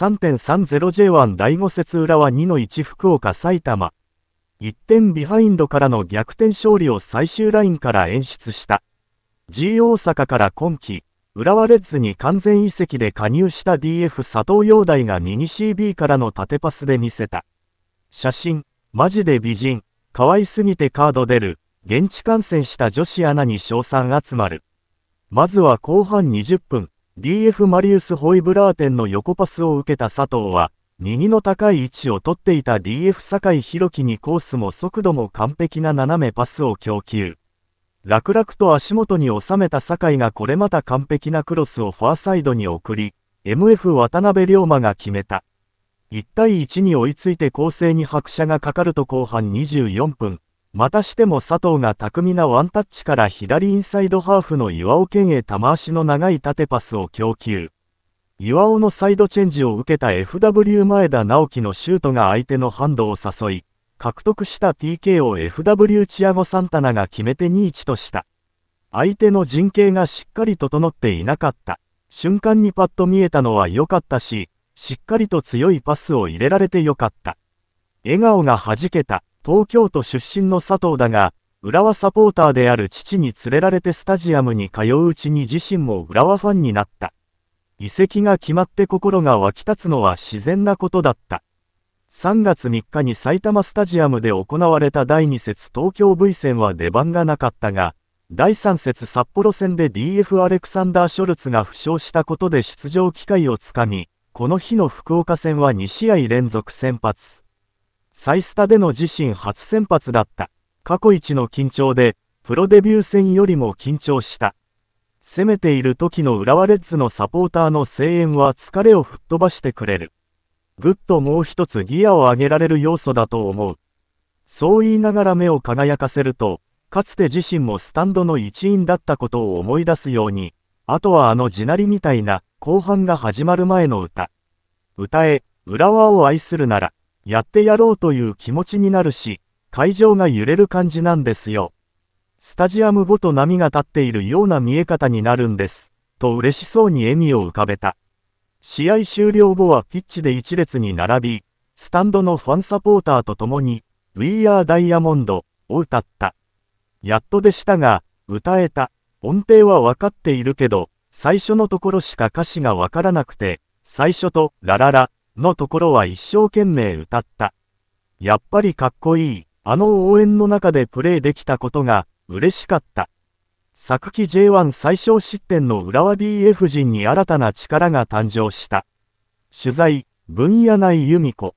3.30J1 第5節裏は2の1福岡埼玉。1点ビハインドからの逆転勝利を最終ラインから演出した。G 大阪から今季、浦和レッズに完全移籍で加入した DF 佐藤陽大がミニ CB からの縦パスで見せた。写真、マジで美人、可愛すぎてカード出る、現地観戦した女子アナに賞賛集まる。まずは後半20分。DF マリウス・ホイブラーテンの横パスを受けた佐藤は、右の高い位置を取っていた DF 酒井宏樹にコースも速度も完璧な斜めパスを供給。楽々と足元に収めた酒井がこれまた完璧なクロスをファーサイドに送り、MF 渡辺龍馬が決めた。1対1に追いついて攻勢に拍車がかかると後半24分、またしても佐藤が巧みなワンタッチから左インサイドハーフの岩尾健へ玉足の長い縦パスを供給。岩尾のサイドチェンジを受けた FW 前田直樹のシュートが相手のハンドを誘い、獲得した PK を FW チアゴ・サンタナが決めて2-1とした。相手の陣形がしっかり整っていなかった。瞬間にパッと見えたのは良かったし、しっかりと強いパスを入れられて良かった。笑顔が弾けた。東京都出身の佐藤だが、浦和サポーターである父に連れられてスタジアムに通ううちに自身も浦和ファンになった。移籍が決まって心が沸き立つのは自然なことだった。3月3日に埼玉スタジアムで行われた第2節東京 V 戦は出番がなかったが、第3節札幌戦で DF アレクサンダー・ショルツが負傷したことで出場機会をつかみ、この日の福岡戦は2試合連続先発。イスタでの自身初先発だった。過去一の緊張で、プロデビュー戦よりも緊張した。攻めている時の浦和レッズのサポーターの声援は疲れを吹っ飛ばしてくれる。ぐっともう一つギアを上げられる要素だと思う。そう言いながら目を輝かせると、かつて自身もスタンドの一員だったことを思い出すように、あとはあの地鳴りみたいな後半が始まる前の歌。歌え、浦和を愛するなら。やってやろうという気持ちになるし、会場が揺れる感じなんですよ。スタジアムごと波が立っているような見え方になるんです、と嬉しそうに笑みを浮かべた。試合終了後はピッチで一列に並び、スタンドのファンサポーターと共に、We Are Diamond を歌った。やっとでしたが、歌えた。音程はわかっているけど、最初のところしか歌詞がわからなくて、最初とラララのところは一生懸命歌った。やっぱりかっこいい。あの応援の中でプレーできたことが嬉しかった。昨季 J1 最小失点の浦和 DF 陣に新たな力が誕生した。取材、分野内由美子。